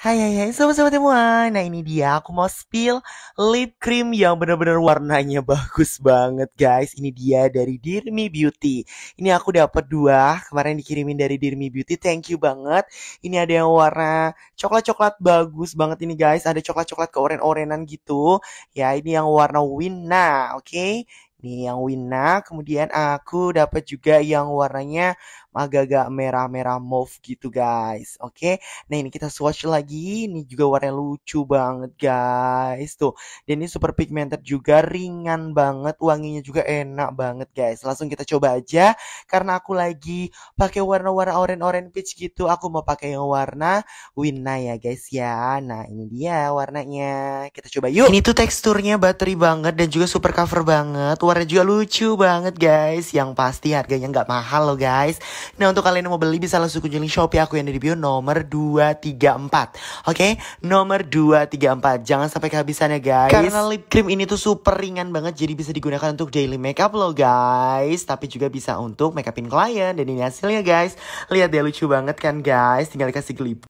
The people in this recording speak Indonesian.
Hai hai hai sobat-sobat semua Nah ini dia aku mau spill lip cream yang bener-bener warnanya bagus banget guys Ini dia dari Dear Beauty Ini aku dapat dua kemarin dikirimin dari Dear Beauty Thank you banget Ini ada yang warna coklat-coklat bagus banget ini guys Ada coklat-coklat keoren-orenan gitu Ya ini yang warna winna oke okay? Nih yang Winna, kemudian aku dapat juga yang warnanya agak-agak merah-merah mauve gitu guys. Oke. Okay? Nah, ini kita swatch lagi. Ini juga warnanya lucu banget guys. Tuh. Dan ini super pigmented juga, ringan banget, wanginya juga enak banget guys. Langsung kita coba aja karena aku lagi pakai warna-warna orange-orange peach gitu. Aku mau pakai yang warna Winna ya guys ya. Nah, ini dia warnanya. Kita coba yuk. Ini tuh teksturnya battery banget dan juga super cover banget Keluarnya juga lucu banget guys Yang pasti harganya nggak mahal loh guys Nah untuk kalian yang mau beli bisa langsung kunjungi Shopee aku yang ada di bio nomor 234 Oke okay? nomor 234 Jangan sampai kehabisan ya guys Karena lip cream ini tuh super ringan banget Jadi bisa digunakan untuk daily makeup loh guys Tapi juga bisa untuk makeupin klien Dan ini hasilnya guys Lihat dia lucu banget kan guys Tinggal dikasih gelip